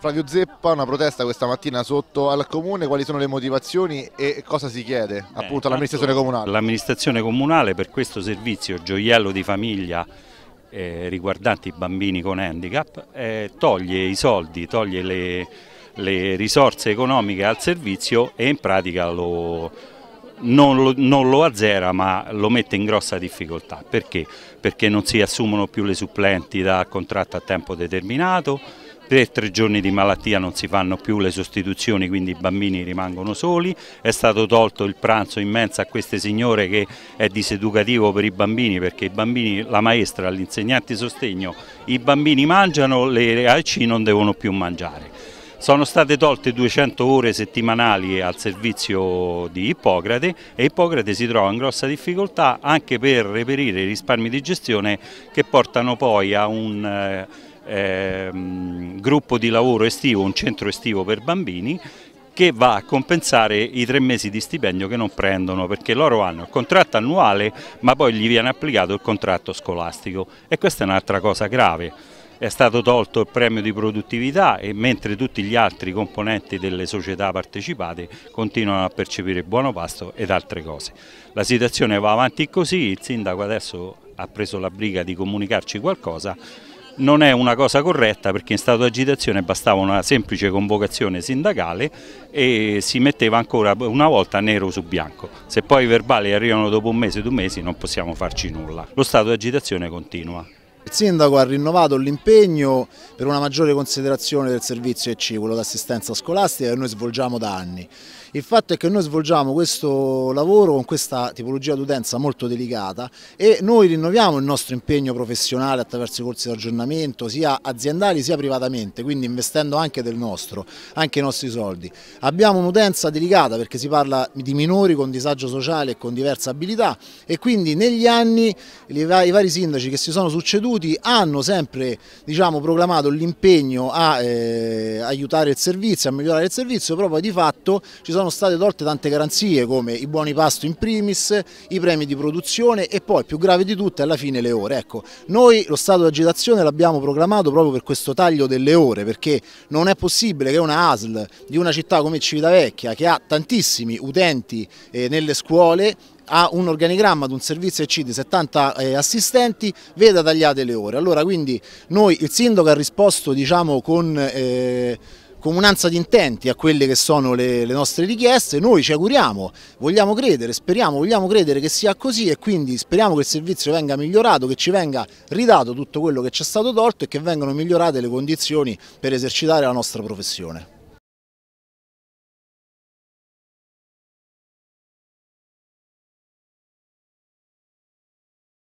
Flavio Zeppa, una protesta questa mattina sotto al Comune, quali sono le motivazioni e cosa si chiede appunto all'amministrazione comunale? L'amministrazione comunale per questo servizio gioiello di famiglia eh, riguardanti i bambini con handicap eh, toglie i soldi, toglie le, le, risorse economiche al servizio e in pratica lo, non, lo, non lo azzera ma lo mette in grossa difficoltà. Perché? Perché non si assumono più le supplenti da contratto a tempo determinato tre, tre giorni di malattia non si fanno più le sostituzioni, quindi i bambini rimangono soli, è stato tolto il pranzo in mensa a queste signore che è diseducativo per i bambini perché i bambini, la maestra, gli insegnanti sostegno, i bambini mangiano, le AC non devono più mangiare. Sono state tolte 200 ore settimanali al servizio di Ippocrate e Ippocrate si trova in grossa difficoltà anche per reperire i risparmi di gestione che portano poi a un... Eh, ehm, gruppo di lavoro estivo, un centro estivo per bambini che va a compensare i tre mesi di stipendio che non prendono perché loro hanno il contratto annuale ma poi gli viene applicato il contratto scolastico e questa è un'altra cosa grave. È stato tolto il premio di produttività e mentre tutti gli altri componenti delle società partecipate continuano a percepire buono pasto ed altre cose. La situazione va avanti così, il sindaco adesso ha preso la briga di comunicarci qualcosa non è una cosa corretta perché in stato di agitazione bastava una semplice convocazione sindacale e si metteva ancora una volta nero su bianco. Se poi i verbali arrivano dopo un mese, due mesi non possiamo farci nulla. Lo stato di agitazione continua. Il sindaco ha rinnovato l'impegno per una maggiore considerazione del servizio EC, quello d'assistenza scolastica che noi svolgiamo da anni. Il fatto è che noi svolgiamo questo lavoro con questa tipologia di utenza molto delicata e noi rinnoviamo il nostro impegno professionale attraverso i corsi di aggiornamento sia aziendali sia privatamente, quindi investendo anche del nostro, anche i nostri soldi. Abbiamo un'utenza delicata perché si parla di minori con disagio sociale e con diverse abilità e quindi negli anni i vari sindaci che si sono succeduti istituti hanno sempre diciamo, proclamato l'impegno a eh, aiutare il servizio, a migliorare il servizio, però poi di fatto ci sono state tolte tante garanzie come i buoni pasto in primis, i premi di produzione e poi più grave di tutte alla fine le ore. Ecco, noi lo stato di agitazione l'abbiamo proclamato proprio per questo taglio delle ore perché non è possibile che una ASL di una città come Civitavecchia che ha tantissimi utenti eh, nelle scuole ha un organigramma di un servizio EC di 70 eh, assistenti, veda tagliate le ore. Allora quindi noi, il sindaco ha risposto diciamo con... Eh, comunanza di intenti a quelle che sono le, le, nostre richieste, noi ci auguriamo, vogliamo credere, speriamo, vogliamo credere che sia così e quindi speriamo che il servizio venga migliorato, che ci venga ridato tutto quello che ci è stato tolto e che vengano migliorate le condizioni per esercitare la nostra professione.